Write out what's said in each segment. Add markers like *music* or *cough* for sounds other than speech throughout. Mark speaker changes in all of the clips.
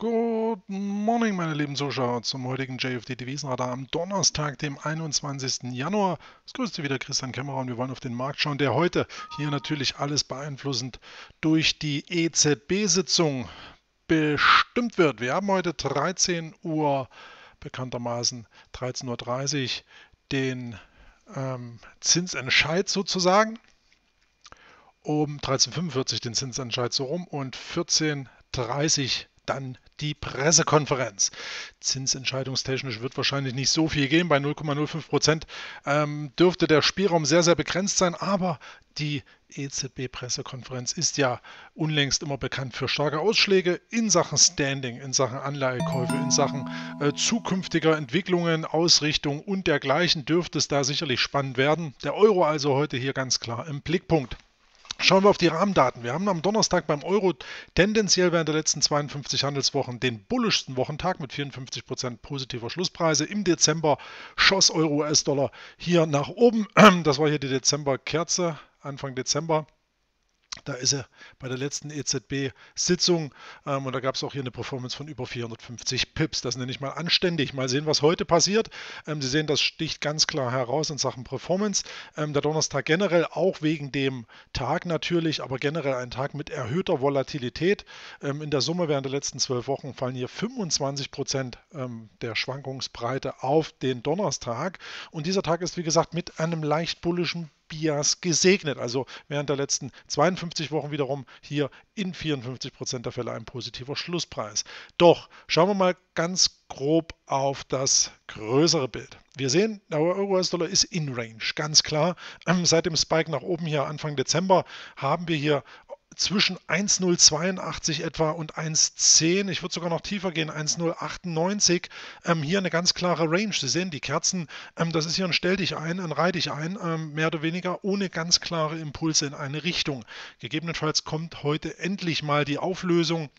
Speaker 1: Guten Morgen, meine lieben Zuschauer, zum heutigen JFD Devisenradar am Donnerstag, dem 21. Januar. Es grüßt Sie wieder Christian Kämmerer und wir wollen auf den Markt schauen, der heute hier natürlich alles beeinflussend durch die EZB-Sitzung bestimmt wird. Wir haben heute 13 Uhr, bekanntermaßen 13.30 Uhr, den ähm, Zinsentscheid sozusagen. Um 13.45 Uhr den Zinsentscheid so rum und 14.30 Uhr dann die Pressekonferenz. Zinsentscheidungstechnisch wird wahrscheinlich nicht so viel gehen. Bei 0,05 Prozent ähm, dürfte der Spielraum sehr, sehr begrenzt sein. Aber die EZB-Pressekonferenz ist ja unlängst immer bekannt für starke Ausschläge in Sachen Standing, in Sachen Anleihekäufe, in Sachen äh, zukünftiger Entwicklungen, Ausrichtung und dergleichen dürfte es da sicherlich spannend werden. Der Euro also heute hier ganz klar im Blickpunkt. Schauen wir auf die Rahmendaten. Wir haben am Donnerstag beim Euro tendenziell während der letzten 52 Handelswochen den bullischsten Wochentag mit 54% positiver Schlusspreise. Im Dezember schoss Euro-US-Dollar hier nach oben. Das war hier die Dezemberkerze, Anfang Dezember. Da ist er bei der letzten EZB-Sitzung ähm, und da gab es auch hier eine Performance von über 450 Pips. Das nenne ich mal anständig. Mal sehen, was heute passiert. Ähm, Sie sehen, das sticht ganz klar heraus in Sachen Performance. Ähm, der Donnerstag generell auch wegen dem Tag natürlich, aber generell ein Tag mit erhöhter Volatilität. Ähm, in der Summe während der letzten zwölf Wochen fallen hier 25 Prozent ähm, der Schwankungsbreite auf den Donnerstag. Und dieser Tag ist, wie gesagt, mit einem leicht bullischen Bias gesegnet. Also während der letzten 52 Wochen wiederum hier in 54 Prozent der Fälle ein positiver Schlusspreis. Doch schauen wir mal ganz grob auf das größere Bild. Wir sehen, der Euro-US-Dollar ist in Range, ganz klar. Ähm, seit dem Spike nach oben hier Anfang Dezember haben wir hier zwischen 1,082 etwa und 1,10. Ich würde sogar noch tiefer gehen, 1,098. Ähm, hier eine ganz klare Range. Sie sehen die Kerzen, ähm, das ist hier ein Stell dich ein, ein Reih dich ein, ähm, mehr oder weniger ohne ganz klare Impulse in eine Richtung. Gegebenenfalls kommt heute endlich mal die Auflösung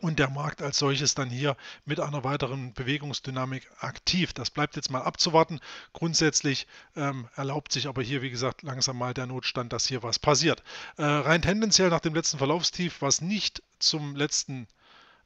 Speaker 1: und der Markt als solches dann hier mit einer weiteren Bewegungsdynamik aktiv. Das bleibt jetzt mal abzuwarten. Grundsätzlich ähm, erlaubt sich aber hier, wie gesagt, langsam mal der Notstand, dass hier was passiert. Äh, rein tendenziell nach dem letzten Verlaufstief, was nicht zum letzten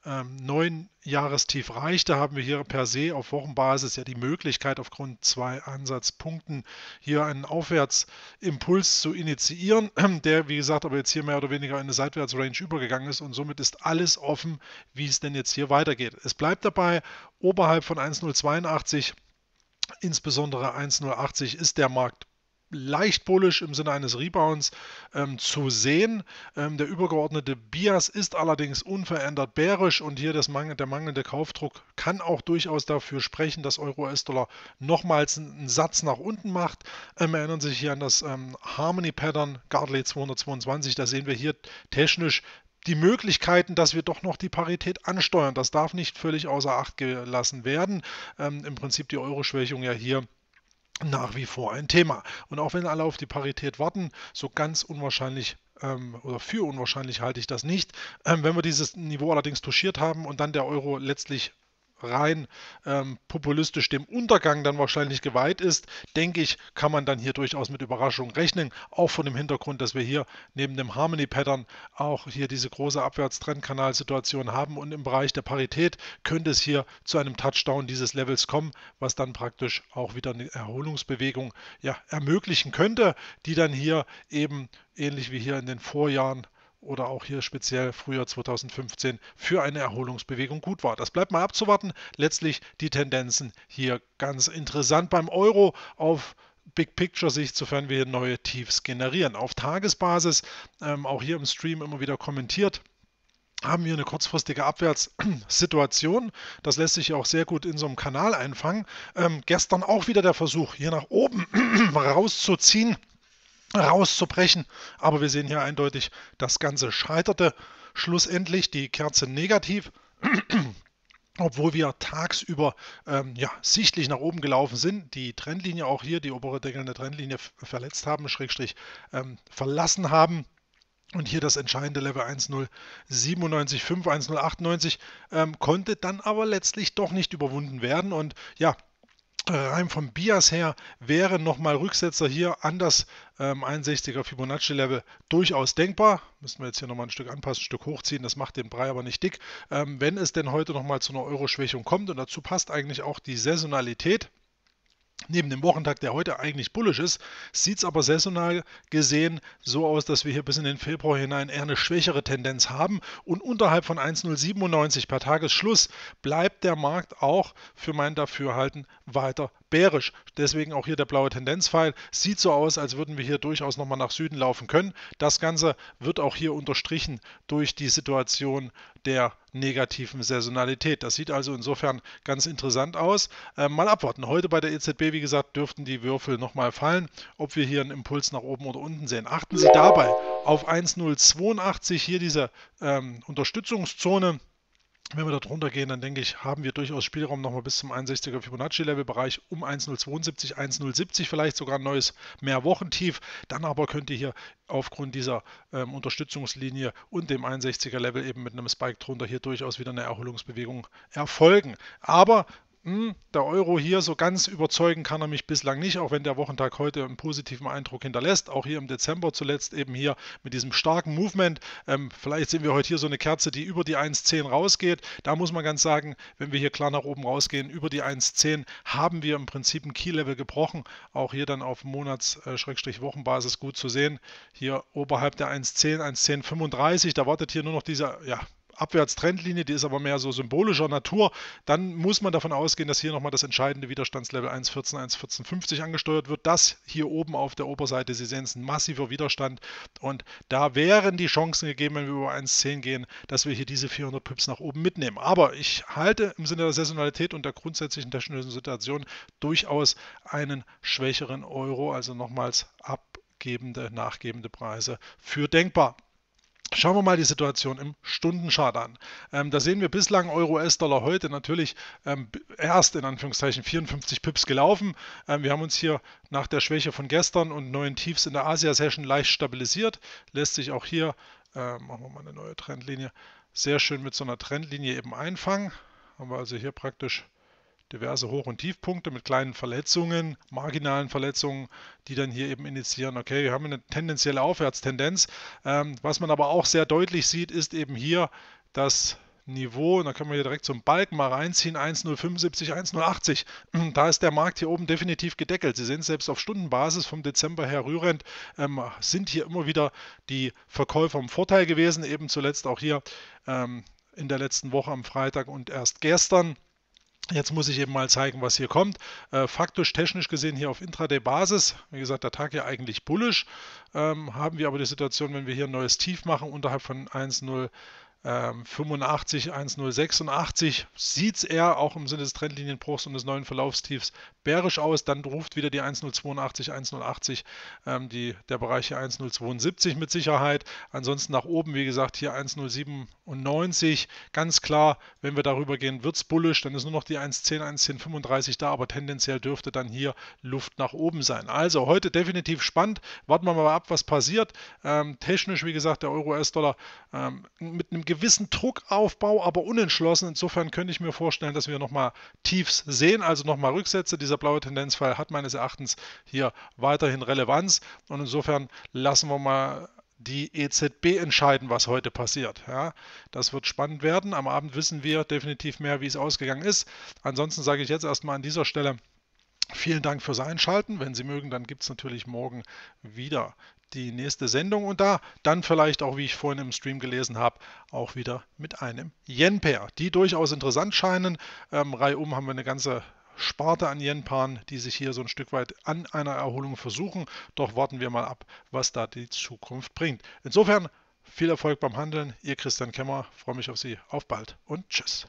Speaker 1: ähm, Jahrestief reicht. Da haben wir hier per se auf Wochenbasis ja die Möglichkeit, aufgrund zwei Ansatzpunkten hier einen Aufwärtsimpuls zu initiieren, *clears throat* der, wie gesagt, aber jetzt hier mehr oder weniger in eine Seitwärtsrange übergegangen ist und somit ist alles offen, wie es denn jetzt hier weitergeht. Es bleibt dabei, oberhalb von 1082 insbesondere 1080 ist der Markt leicht bullisch im Sinne eines Rebounds ähm, zu sehen. Ähm, der übergeordnete Bias ist allerdings unverändert bärisch und hier Mangel, der mangelnde Kaufdruck kann auch durchaus dafür sprechen, dass Euro-US-Dollar nochmals einen Satz nach unten macht. Ähm, erinnern Sie sich hier an das ähm, Harmony-Pattern Gardley 222. Da sehen wir hier technisch die Möglichkeiten, dass wir doch noch die Parität ansteuern. Das darf nicht völlig außer Acht gelassen werden. Ähm, Im Prinzip die Euro-Schwächung ja hier nach wie vor ein Thema. Und auch wenn alle auf die Parität warten, so ganz unwahrscheinlich ähm, oder für unwahrscheinlich halte ich das nicht. Ähm, wenn wir dieses Niveau allerdings touchiert haben und dann der Euro letztlich rein ähm, populistisch dem Untergang dann wahrscheinlich geweiht ist, denke ich, kann man dann hier durchaus mit Überraschung rechnen. Auch von dem Hintergrund, dass wir hier neben dem Harmony Pattern auch hier diese große Abwärtstrendkanalsituation haben und im Bereich der Parität könnte es hier zu einem Touchdown dieses Levels kommen, was dann praktisch auch wieder eine Erholungsbewegung ja, ermöglichen könnte, die dann hier eben ähnlich wie hier in den Vorjahren oder auch hier speziell Frühjahr 2015 für eine Erholungsbewegung gut war. Das bleibt mal abzuwarten. Letztlich die Tendenzen hier ganz interessant beim Euro auf Big Picture Sicht, sofern wir hier neue Tiefs generieren. Auf Tagesbasis, ähm, auch hier im Stream immer wieder kommentiert, haben wir eine kurzfristige Abwärtssituation. Das lässt sich auch sehr gut in so einem Kanal einfangen. Ähm, gestern auch wieder der Versuch, hier nach oben *clears throat* rauszuziehen rauszubrechen. Aber wir sehen hier eindeutig, das Ganze scheiterte. Schlussendlich die Kerze negativ. *clears throat* obwohl wir tagsüber ähm, ja, sichtlich nach oben gelaufen sind, die Trendlinie auch hier, die obere Deckel der Trendlinie verletzt haben, Schrägstrich ähm, verlassen haben. Und hier das entscheidende Level 1097, 5, 1098 ähm, konnte dann aber letztlich doch nicht überwunden werden. Und ja, rein vom Bias her wäre nochmal Rücksetzer hier an das ähm, 61er Fibonacci-Level durchaus denkbar. Müssen wir jetzt hier nochmal ein Stück anpassen, ein Stück hochziehen, das macht den Brei aber nicht dick. Ähm, wenn es denn heute nochmal zu einer Euro-Schwächung kommt und dazu passt eigentlich auch die Saisonalität, Neben dem Wochentag, der heute eigentlich bullisch ist, sieht es aber saisonal gesehen so aus, dass wir hier bis in den Februar hinein eher eine schwächere Tendenz haben. Und unterhalb von 1,097 per Tagesschluss bleibt der Markt auch für mein Dafürhalten weiter bärisch. Deswegen auch hier der blaue Tendenzpfeil. Sieht so aus, als würden wir hier durchaus nochmal nach Süden laufen können. Das Ganze wird auch hier unterstrichen durch die Situation der negativen Saisonalität. Das sieht also insofern ganz interessant aus. Äh, mal abwarten. Heute bei der EZB, wie gesagt, dürften die Würfel nochmal fallen, ob wir hier einen Impuls nach oben oder unten sehen. Achten Sie dabei auf 1,082 hier diese ähm, Unterstützungszone. Wenn wir da drunter gehen, dann denke ich, haben wir durchaus Spielraum nochmal bis zum 61er Fibonacci-Level-Bereich um 1,072, 1,070, vielleicht sogar ein neues Mehrwochentief. Dann aber könnt ihr hier aufgrund dieser ähm, Unterstützungslinie und dem 61er-Level eben mit einem Spike drunter hier durchaus wieder eine Erholungsbewegung erfolgen. Aber mh, hm, der Euro hier so ganz überzeugen kann er mich bislang nicht, auch wenn der Wochentag heute einen positiven Eindruck hinterlässt. Auch hier im Dezember zuletzt eben hier mit diesem starken Movement. Ähm, vielleicht sehen wir heute hier so eine Kerze, die über die 1,10 rausgeht. Da muss man ganz sagen, wenn wir hier klar nach oben rausgehen, über die 1,10 haben wir im Prinzip ein Key-Level gebrochen. Auch hier dann auf Monats-Wochenbasis äh, gut zu sehen. Hier oberhalb der 1,10, 1,1035, da wartet hier nur noch dieser, ja, Abwärtstrendlinie, die ist aber mehr so symbolischer Natur, dann muss man davon ausgehen, dass hier nochmal das entscheidende Widerstandslevel 1,14, 1,1450 angesteuert wird. Das hier oben auf der Oberseite, Sie sehen es, ein massiver Widerstand und da wären die Chancen gegeben, wenn wir über 1,10 gehen, dass wir hier diese 400 Pips nach oben mitnehmen. Aber ich halte im Sinne der Saisonalität und der grundsätzlichen technischen Situation durchaus einen schwächeren Euro, also nochmals abgebende, nachgebende Preise für denkbar. Schauen wir mal die Situation im Stundenchart an. Ähm, da sehen wir bislang Euro-US-Dollar heute natürlich ähm, erst in Anführungszeichen 54 Pips gelaufen. Ähm, wir haben uns hier nach der Schwäche von gestern und neuen Tiefs in der Asia-Session leicht stabilisiert. Lässt sich auch hier, äh, machen wir mal eine neue Trendlinie, sehr schön mit so einer Trendlinie eben einfangen. Haben wir also hier praktisch diverse Hoch- und Tiefpunkte mit kleinen Verletzungen, marginalen Verletzungen, die dann hier eben initiieren, okay, wir haben eine tendenzielle Aufwärtstendenz. Ähm, was man aber auch sehr deutlich sieht, ist eben hier das Niveau, und da können wir hier direkt zum Balken mal reinziehen, 1,075, 1,080. *clears throat* Da ist der Markt hier oben definitiv gedeckelt. Sie sehen selbst auf Stundenbasis vom Dezember her rührend, ähm, sind hier immer wieder die Verkäufer im Vorteil gewesen, eben zuletzt auch hier ähm, in der letzten Woche am Freitag und erst gestern. Jetzt muss ich eben mal zeigen, was hier kommt. Äh, faktisch, technisch gesehen hier auf Intraday-Basis, wie gesagt, der Tag ja eigentlich bullisch, ähm, haben wir aber die Situation, wenn wir hier ein neues Tief machen, unterhalb von 1.085, 1086 sieht es eher auch im Sinne des Trendlinienbruchs und des neuen Verlaufstiefs bärisch aus. Dann ruft wieder die 1082, 1080, ähm, der Bereich hier 1072 mit Sicherheit. Ansonsten nach oben, wie gesagt, hier 1007 und 90. Ganz klar, wenn wir darüber gehen, wird es bullisch, dann ist nur noch die 1,10, 1,1035 da, aber tendenziell dürfte dann hier Luft nach oben sein. Also heute definitiv spannend. Warten wir mal ab, was passiert. Ähm, technisch, wie gesagt, der Euro-US-Dollar ähm, mit einem gewissen Druckaufbau, aber unentschlossen. Insofern könnte ich mir vorstellen, dass wir nochmal Tiefs sehen, also nochmal Rücksätze. Dieser blaue Tendenzfall hat meines Erachtens hier weiterhin Relevanz und insofern lassen wir mal die EZB entscheiden, was heute passiert. Ja, das wird spannend werden. Am Abend wissen wir definitiv mehr, wie es ausgegangen ist. Ansonsten sage ich jetzt erstmal an dieser Stelle vielen Dank fürs Einschalten. Wenn Sie mögen, dann gibt es natürlich morgen wieder die nächste Sendung und da dann vielleicht auch, wie ich vorhin im Stream gelesen habe, auch wieder mit einem Yen-Pair, die durchaus interessant scheinen. Ähm, um haben wir eine ganze Sparte an Yenpan, die sich hier so ein Stück weit an einer Erholung versuchen. Doch warten wir mal ab, was da die Zukunft bringt. Insofern viel Erfolg beim Handeln. Ihr Christian Kemmer, freue mich auf Sie. Auf bald und tschüss.